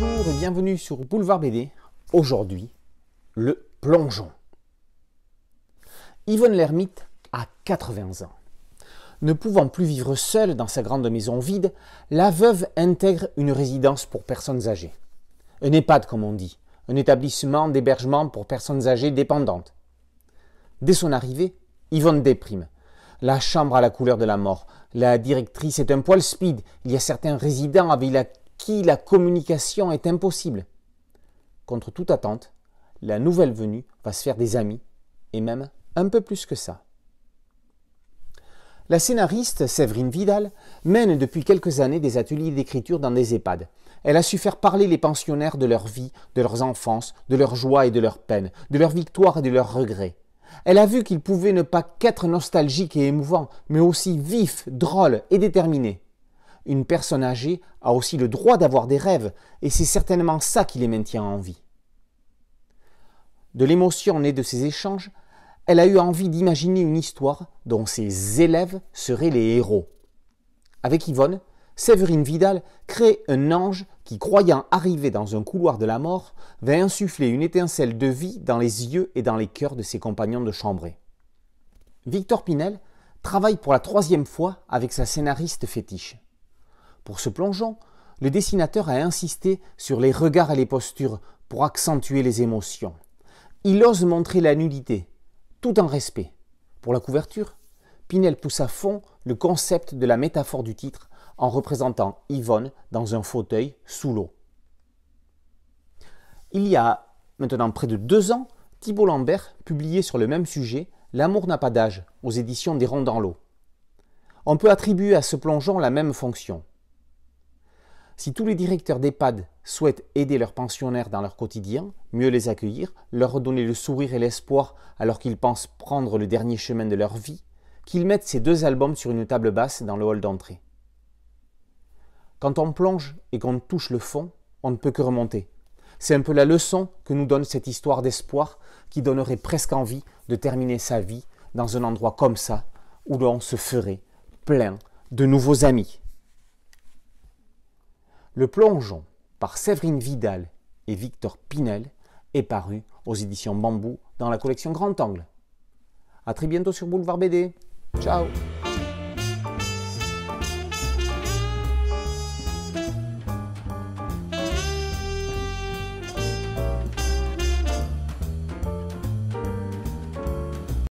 bonjour et bienvenue sur Boulevard BD. Aujourd'hui, le plongeon. Yvonne l'ermite a 80 ans. Ne pouvant plus vivre seule dans sa grande maison vide, la veuve intègre une résidence pour personnes âgées. Un EHPAD, comme on dit, un établissement d'hébergement pour personnes âgées dépendantes. Dès son arrivée, Yvonne déprime. La chambre a la couleur de la mort. La directrice est un poil speed. Il y a certains résidents avec, la, la communication est impossible. Contre toute attente, la nouvelle venue va se faire des amis, et même un peu plus que ça. La scénariste Séverine Vidal mène depuis quelques années des ateliers d'écriture dans des EHPAD. Elle a su faire parler les pensionnaires de leur vie, de leurs enfances, de leurs joies et de leurs peines, de leurs victoires et de leurs regrets. Elle a vu qu'ils pouvaient ne pas qu'être nostalgiques et émouvants, mais aussi vifs, drôles et déterminés une personne âgée a aussi le droit d'avoir des rêves, et c'est certainement ça qui les maintient en vie. De l'émotion née de ces échanges, elle a eu envie d'imaginer une histoire dont ses élèves seraient les héros. Avec Yvonne, Séverine Vidal crée un ange qui, croyant arriver dans un couloir de la mort, va insuffler une étincelle de vie dans les yeux et dans les cœurs de ses compagnons de chambrée. Victor Pinel travaille pour la troisième fois avec sa scénariste fétiche. Pour ce plongeon, le dessinateur a insisté sur les regards et les postures pour accentuer les émotions. Il ose montrer la nudité, tout en respect. Pour la couverture, Pinel pousse à fond le concept de la métaphore du titre en représentant Yvonne dans un fauteuil sous l'eau. Il y a maintenant près de deux ans, Thibault Lambert publiait sur le même sujet L'amour n'a pas d'âge aux éditions des Ronds dans l'eau. On peut attribuer à ce plongeon la même fonction. Si tous les directeurs d'EHPAD souhaitent aider leurs pensionnaires dans leur quotidien, mieux les accueillir, leur redonner le sourire et l'espoir alors qu'ils pensent prendre le dernier chemin de leur vie, qu'ils mettent ces deux albums sur une table basse dans le hall d'entrée. Quand on plonge et qu'on touche le fond, on ne peut que remonter. C'est un peu la leçon que nous donne cette histoire d'espoir qui donnerait presque envie de terminer sa vie dans un endroit comme ça où l'on se ferait plein de nouveaux amis. Le plongeon par Séverine Vidal et Victor Pinel est paru aux éditions Bambou dans la collection Grand Angle. A très bientôt sur Boulevard BD. Ciao